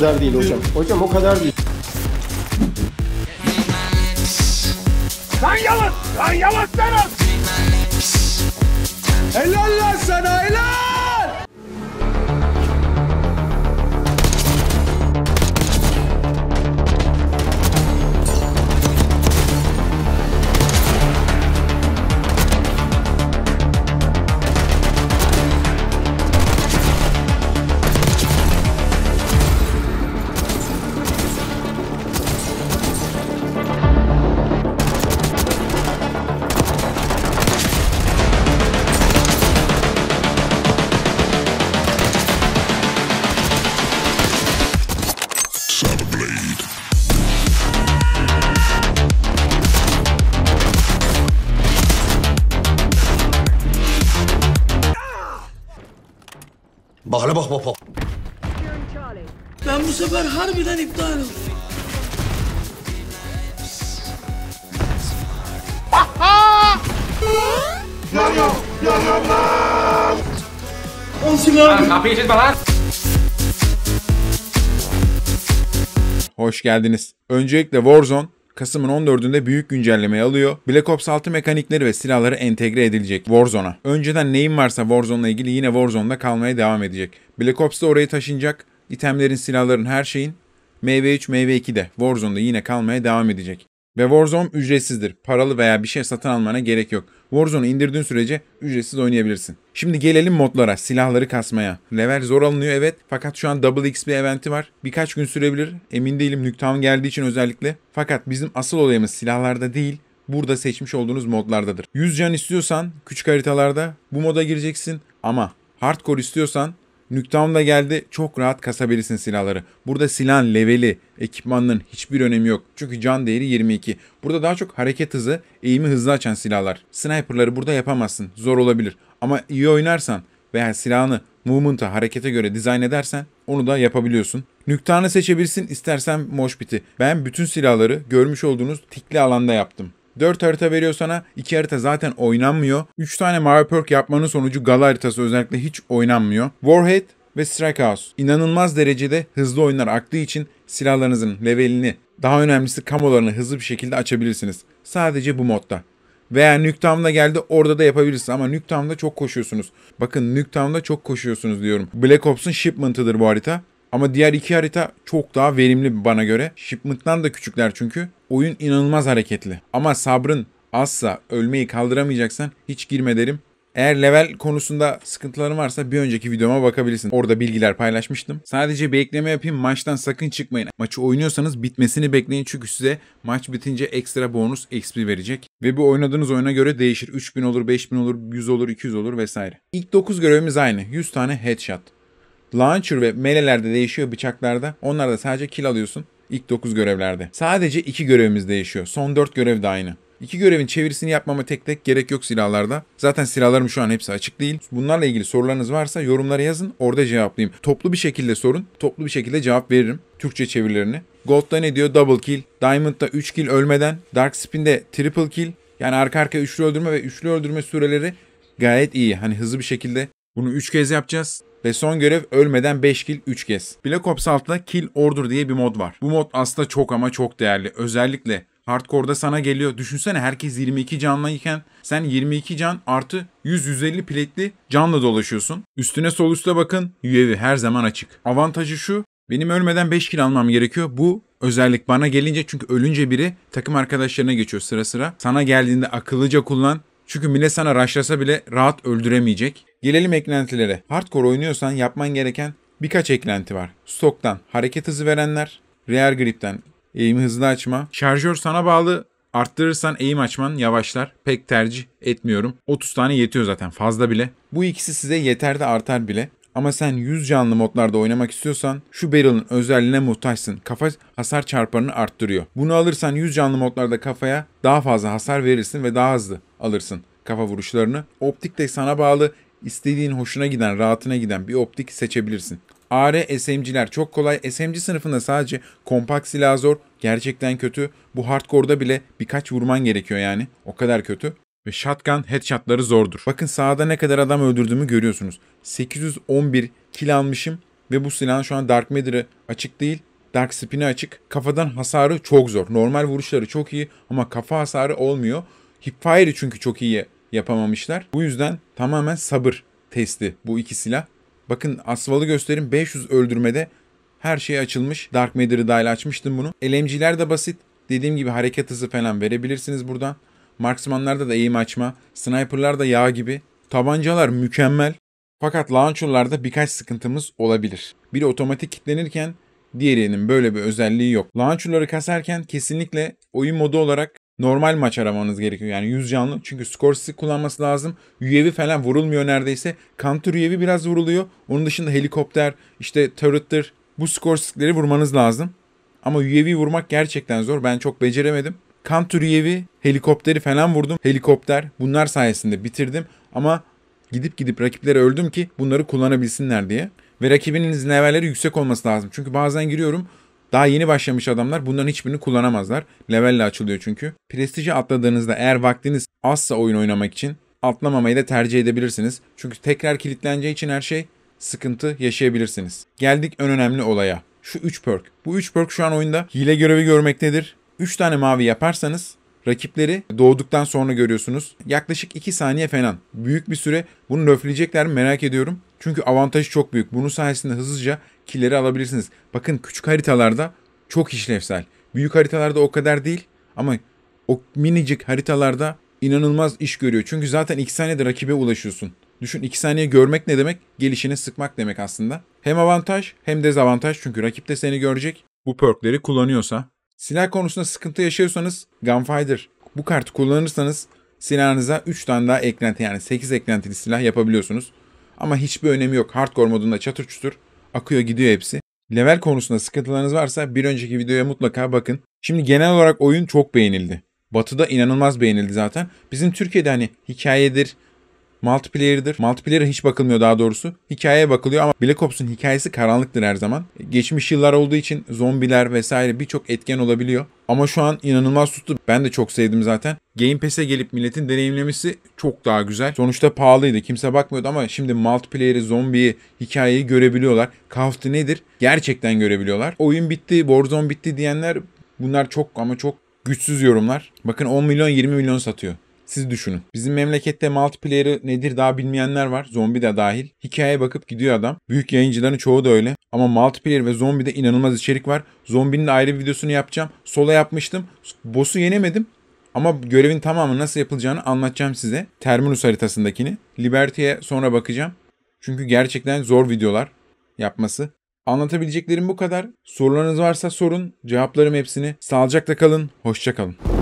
kadar değil hocam. Hocam o kadar değil. Sen yalın! Sen yalın sana! Helal lan sana! hop hop. Ben bu sefer harbiden iptal oldum. On silahı! Hoş geldiniz. Öncelikle Warzone Kasım'ın 14'ünde büyük güncelleme alıyor. Black Ops 6 mekanikleri ve silahları entegre edilecek Warzone'a. Önceden neyin varsa Warzone'la ilgili yine Warzone'da kalmaya devam edecek. Black Ops da orayı taşınacak. İtemlerin, silahların, her şeyin MV3, MV2 de Warzone'da yine kalmaya devam edecek. Ve Warzone ücretsizdir. Paralı veya bir şey satın almana gerek yok. Warzone'u indirdiğin sürece ücretsiz oynayabilirsin. Şimdi gelelim modlara, silahları kasmaya. Level zor alınıyor evet fakat şu an Double XP eventi var. Birkaç gün sürebilir. Emin değilim Nuketown geldiği için özellikle. Fakat bizim asıl olayımız silahlarda değil, burada seçmiş olduğunuz modlardadır. 100 can istiyorsan küçük haritalarda bu moda gireceksin ama hardcore istiyorsan Nüktam da geldi. Çok rahat kasabilirsin silahları. Burada silahın leveli, ekipmanların hiçbir önemi yok. Çünkü can değeri 22. Burada daha çok hareket hızı, eğimi hızlı açan silahlar. Sniper'ları burada yapamazsın. Zor olabilir. Ama iyi oynarsan veya silahını movement'a, harekete göre dizayn edersen onu da yapabiliyorsun. Nüktanı seçebilirsin istersen moşbiti. Ben bütün silahları görmüş olduğunuz tikli alanda yaptım. 4 harita veriyor sana. 2 harita zaten oynanmıyor. 3 tane mavi perk yapmanın sonucu gal haritası özellikle hiç oynanmıyor. Warhead ve Strikehouse inanılmaz derecede hızlı oyunlar aktığı için silahlarınızın levelini, daha önemlisi kamolarını hızlı bir şekilde açabilirsiniz. Sadece bu modda. Veya Nuketown'da geldi orada da yapabilirsiniz ama Nuketown'da çok koşuyorsunuz. Bakın Nuketown'da çok koşuyorsunuz diyorum. Black Ops'un shipment'ıdır bu harita. Ama diğer iki harita çok daha verimli bana göre. Shipment'tan da küçükler çünkü. Oyun inanılmaz hareketli. Ama sabrın azsa, ölmeyi kaldıramayacaksan hiç girme derim. Eğer level konusunda sıkıntıların varsa bir önceki videoma bakabilirsin. Orada bilgiler paylaşmıştım. Sadece bekleme yapayım. Maçtan sakın çıkmayın. Maçı oynuyorsanız bitmesini bekleyin. Çünkü size maç bitince ekstra bonus XP verecek. Ve bu oynadığınız oyuna göre değişir. 3000 olur, 5000 olur, 100 olur, 200 olur vesaire. İlk 9 görevimiz aynı. 100 tane headshot. Launcher ve melelerde değişiyor bıçaklarda. Onlarda sadece kill alıyorsun. İlk 9 görevlerde. Sadece 2 görevimiz değişiyor. Son 4 görev de aynı. İki görevin çevirisini yapmama tek tek gerek yok silahlarda. Zaten silahlarım şu an hepsi açık değil. Bunlarla ilgili sorularınız varsa yorumlara yazın orada cevaplayayım. Toplu bir şekilde sorun. Toplu bir şekilde cevap veririm. Türkçe çevirilerini. Gold'da ne diyor? Double kill. Diamond'da 3 kill ölmeden. Dark Spin'de triple kill. Yani arka arkaya üçlü öldürme ve üçlü öldürme süreleri gayet iyi. Hani hızlı bir şekilde bunu 3 kez yapacağız. Ve son görev ölmeden 5 kill 3 kez. Black Ops 6'da Kill Order diye bir mod var. Bu mod aslında çok ama çok değerli. Özellikle Hardcore'da sana geliyor. Düşünsene herkes 22 canla canlıyken sen 22 can artı 100-150 piletli canla dolaşıyorsun. Üstüne sol üste bakın UAV her zaman açık. Avantajı şu benim ölmeden 5 kill almam gerekiyor. Bu özellik bana gelince çünkü ölünce biri takım arkadaşlarına geçiyor sıra sıra. Sana geldiğinde akıllıca kullan. Çünkü bile sana raşlasa bile rahat öldüremeyecek. Gelelim eklentilere. Hardcore oynuyorsan yapman gereken birkaç eklenti var. Stoktan hareket hızı verenler, rear gripten eğimi hızlı açma, şarjör sana bağlı Arttırırsan eğim açman yavaşlar. Pek tercih etmiyorum. 30 tane yetiyor zaten fazla bile. Bu ikisi size yeter de artar bile. Ama sen 100 canlı modlarda oynamak istiyorsan şu barrel'ın özelliğine muhtaçsın. Kafa hasar çarpanını arttırıyor. Bunu alırsan 100 canlı modlarda kafaya daha fazla hasar verirsin ve daha hızlı alırsın kafa vuruşlarını. Optik de sana bağlı istediğin hoşuna giden, rahatına giden bir optik seçebilirsin. AR SMC'ler çok kolay. SMC sınıfında sadece kompakt silah zor. Gerçekten kötü. Bu hardcore'da bile birkaç vurman gerekiyor yani. O kadar kötü. Ve shotgun headshotları zordur. Bakın sağda ne kadar adam öldürdüğümü görüyorsunuz. 811 kill almışım. Ve bu silahın şu an Dark Matter'ı açık değil. Dark Spin'i açık. Kafadan hasarı çok zor. Normal vuruşları çok iyi ama kafa hasarı olmuyor. Hipfire'ı çünkü çok iyi yapamamışlar. Bu yüzden tamamen sabır testi bu iki silah. Bakın Asvalı Göster'in 500 öldürmede her şey açılmış. Dark Matter'ı dahil açmıştım bunu. LMG'ler de basit. Dediğim gibi hareket hızı falan verebilirsiniz buradan. Marksmanlarda da eğim açma. Sniper'lar da yağ gibi. Tabancalar mükemmel. Fakat launcher'larda birkaç sıkıntımız olabilir. Biri otomatik kilitlenirken diğerinin böyle bir özelliği yok. Launcher'ları kasarken kesinlikle oyun modu olarak normal maç aramanız gerekiyor. Yani 100 canlı çünkü skor kullanması lazım. UAV falan vurulmuyor neredeyse. Counter UAV biraz vuruluyor. Onun dışında helikopter, işte turret'tır bu skor vurmanız lazım. Ama UAV vurmak gerçekten zor. Ben çok beceremedim. Counter UAV, helikopteri falan vurdum. Helikopter bunlar sayesinde bitirdim. Ama gidip gidip rakipleri öldüm ki bunları kullanabilsinler diye. Ve rakibinizin levelleri yüksek olması lazım. Çünkü bazen giriyorum daha yeni başlamış adamlar bunların hiçbirini kullanamazlar. Levelle açılıyor çünkü. Prestij'e atladığınızda eğer vaktiniz azsa oyun oynamak için atlamamayı da tercih edebilirsiniz. Çünkü tekrar kilitleneceği için her şey sıkıntı yaşayabilirsiniz. Geldik en önemli olaya. Şu 3 perk. Bu 3 perk şu an oyunda hile görevi görmektedir. 3 tane mavi yaparsanız rakipleri doğduktan sonra görüyorsunuz. Yaklaşık 2 saniye falan. Büyük bir süre. Bunu löfleyecekler merak ediyorum. Çünkü avantajı çok büyük. Bunun sayesinde hızlıca killeri alabilirsiniz. Bakın küçük haritalarda çok işlevsel. Büyük haritalarda o kadar değil ama o minicik haritalarda inanılmaz iş görüyor. Çünkü zaten 2 saniyede rakibe ulaşıyorsun. Düşün 2 saniye görmek ne demek? Gelişini sıkmak demek aslında. Hem avantaj hem dezavantaj çünkü rakip de seni görecek. Bu perkleri kullanıyorsa. Silah konusunda sıkıntı yaşıyorsanız Gunfighter. Bu kartı kullanırsanız silahınıza 3 tane daha eklenti yani 8 eklentili silah yapabiliyorsunuz. Ama hiçbir önemi yok. Hardcore modunda çatır çutur Akıyor gidiyor hepsi. Level konusunda sıkıntılarınız varsa bir önceki videoya mutlaka bakın. Şimdi genel olarak oyun çok beğenildi. Batı'da inanılmaz beğenildi zaten. Bizim Türkiye'de hani hikayedir, Multiplayer'dir. Multiplayer'a hiç bakılmıyor daha doğrusu. Hikayeye bakılıyor ama Black Ops'un hikayesi karanlıktır her zaman. Geçmiş yıllar olduğu için zombiler vesaire birçok etken olabiliyor. Ama şu an inanılmaz tuttu. Ben de çok sevdim zaten. Game Pass'e gelip milletin deneyimlemesi çok daha güzel. Sonuçta pahalıydı. Kimse bakmıyordu ama şimdi multiplayer'i, zombiyi, hikayeyi görebiliyorlar. Kafti nedir? Gerçekten görebiliyorlar. Oyun bitti, Warzone bitti diyenler bunlar çok ama çok güçsüz yorumlar. Bakın 10 milyon 20 milyon satıyor. Siz düşünün. Bizim memlekette multiplayer'ı nedir daha bilmeyenler var. Zombi de dahil. Hikayeye bakıp gidiyor adam. Büyük yayıncıların çoğu da öyle. Ama multiplayer ve zombide inanılmaz içerik var. Zombinin ayrı bir videosunu yapacağım. Sola yapmıştım. Boss'u yenemedim. Ama görevin tamamı nasıl yapılacağını anlatacağım size. Terminus haritasındakini. Liberty'ye sonra bakacağım. Çünkü gerçekten zor videolar yapması. Anlatabileceklerim bu kadar. Sorularınız varsa sorun. Cevaplarım hepsini. Sağlıcakla kalın. Hoşçakalın.